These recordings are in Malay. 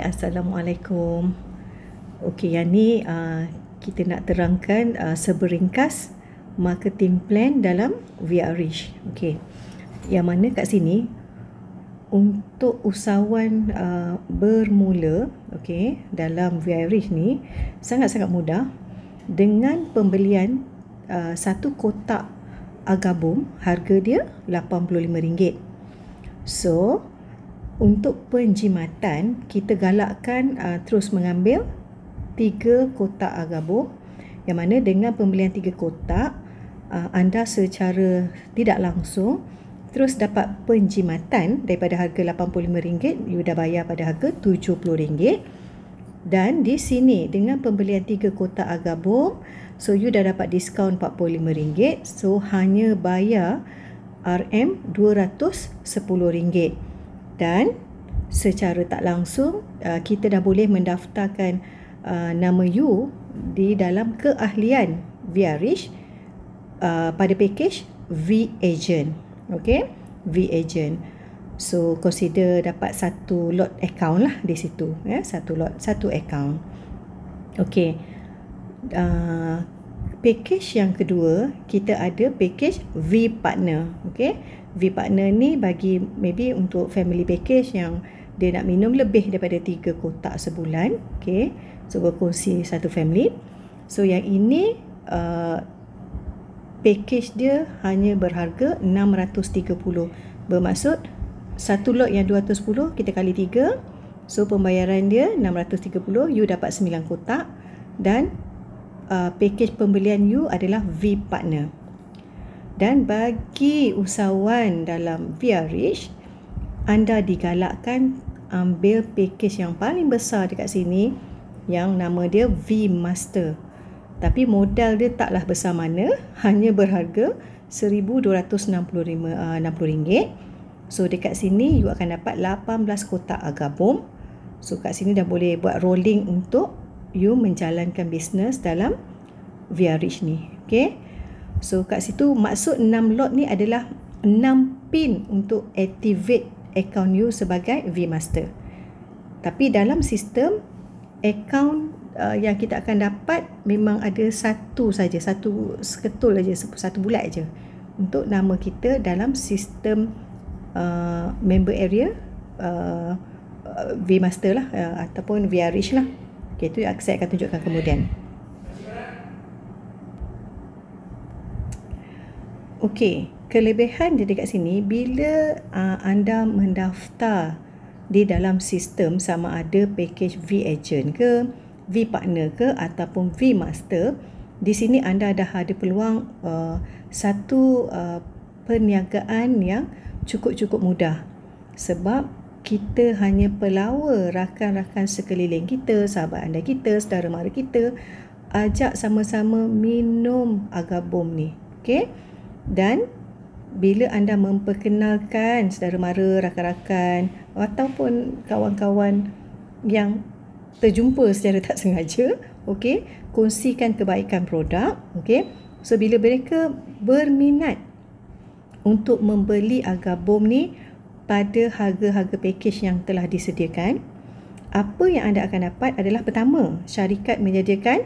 Assalamualaikum. Okey, yang ni uh, kita nak terangkan uh, seberingkas marketing plan dalam VRH. Okey. Yang mana kat sini untuk usahawan uh, bermula, okey, dalam VRH ni sangat-sangat mudah dengan pembelian uh, satu kotak agabum harga dia RM85. So, untuk penjimatan kita galakkan uh, terus mengambil tiga kotak agabo yang mana dengan pembelian tiga kotak uh, anda secara tidak langsung terus dapat penjimatan daripada harga RM85 you dah bayar pada harga RM70 dan di sini dengan pembelian tiga kotak agabo so you dah dapat diskaun RM45 so hanya bayar RM210 dan secara tak langsung uh, kita dah boleh mendaftarkan uh, nama you di dalam keahlian via uh, pada pakej V agent okey V agent so consider dapat satu lot account lah di situ ya yeah? satu lot satu account okey uh, package yang kedua kita ada package V partner okey V partner ni bagi maybe untuk family package yang dia nak minum lebih daripada 3 kotak sebulan okey so berkongsi satu family so yang ini uh, package dia hanya berharga 630 bermaksud satu lot yang 210 kita kali 3 so pembayaran dia 630 you dapat 9 kotak dan uh, package pembelian you adalah V Partner. Dan bagi usahawan dalam VR Rich, anda digalakkan ambil package yang paling besar dekat sini yang nama dia V Master. Tapi modal dia taklah besar mana, hanya berharga RM1,265. Uh, so dekat sini you akan dapat 18 kotak agar bom. So kat sini dah boleh buat rolling untuk you menjalankan bisnes dalam via reach ni. Okay. So kat situ maksud 6 lot ni adalah 6 pin untuk activate account you sebagai VMaster. Tapi dalam sistem account uh, yang kita akan dapat memang ada satu saja, satu seketul aja, satu bulat aja untuk nama kita dalam sistem uh, member area uh, uh VMaster lah uh, ataupun VRH lah. Okey, tu yang saya akan tunjukkan kemudian. Okey, kelebihan dia dekat sini bila uh, anda mendaftar di dalam sistem sama ada package V agent ke, V partner ke ataupun V master, di sini anda dah ada peluang uh, satu uh, perniagaan yang cukup-cukup mudah. Sebab kita hanya pelawa rakan-rakan sekeliling kita, sahabat anda kita, saudara mara kita ajak sama-sama minum agabom ni. okay? Dan bila anda memperkenalkan saudara mara, rakan-rakan ataupun kawan-kawan yang terjumpa secara tak sengaja, okay? kongsikan kebaikan produk, okay? So bila mereka berminat untuk membeli agabom ni, pada harga-harga pakej yang telah disediakan apa yang anda akan dapat adalah pertama syarikat menyediakan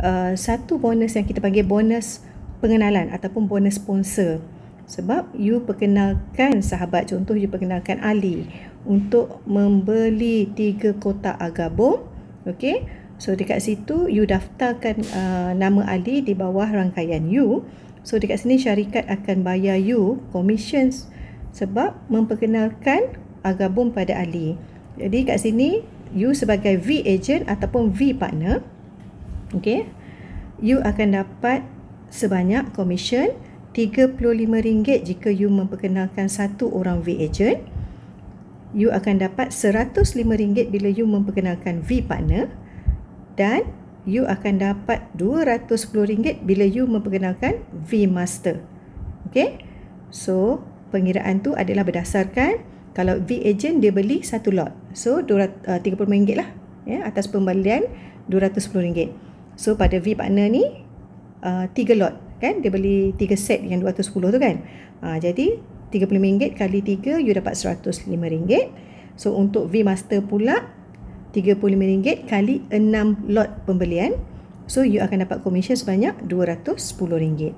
uh, satu bonus yang kita panggil bonus pengenalan ataupun bonus sponsor sebab you perkenalkan sahabat contoh you perkenalkan Ali untuk membeli tiga kotak agabom okey so dekat situ you daftarkan uh, nama Ali di bawah rangkaian you so dekat sini syarikat akan bayar you commissions sebab memperkenalkan Agabum pada Ali. Jadi kat sini you sebagai V agent ataupun V partner okay, you akan dapat sebanyak komisen RM35 jika you memperkenalkan satu orang V agent you akan dapat RM105 bila you memperkenalkan V partner dan you akan dapat RM210 bila you memperkenalkan V master okay? so pengiraan tu adalah berdasarkan kalau V agent dia beli satu lot. So RM30 uh, lah ya atas pembelian RM210. So pada V partner ni uh, 3 lot kan dia beli tiga set yang 210 tu kan. Uh, jadi RM35 kali tiga, you dapat RM105. So untuk V master pula RM35 kali enam lot pembelian so you akan dapat komisen sebanyak RM210.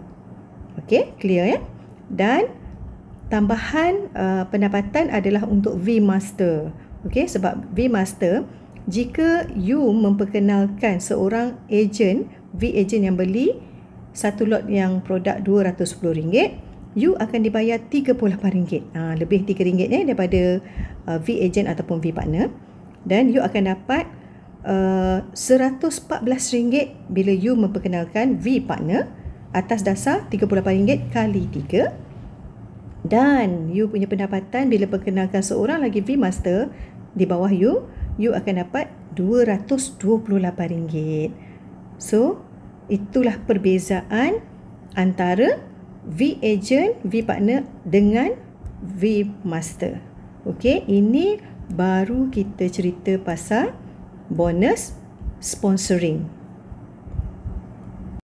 Okay, clear ya. Dan tambahan uh, pendapatan adalah untuk V Master. Okey, sebab V Master jika you memperkenalkan seorang agent, V agent yang beli satu lot yang produk RM210, you akan dibayar RM38. Uh, ha, lebih RM3 eh, daripada uh, V agent ataupun V partner dan you akan dapat RM114 uh, bila you memperkenalkan V partner atas dasar RM38 kali 3 dan you punya pendapatan bila perkenalkan seorang lagi V Master di bawah you, you akan dapat RM228. So, itulah perbezaan antara V Agent, V Partner dengan V Master. Okay, ini baru kita cerita pasal bonus sponsoring.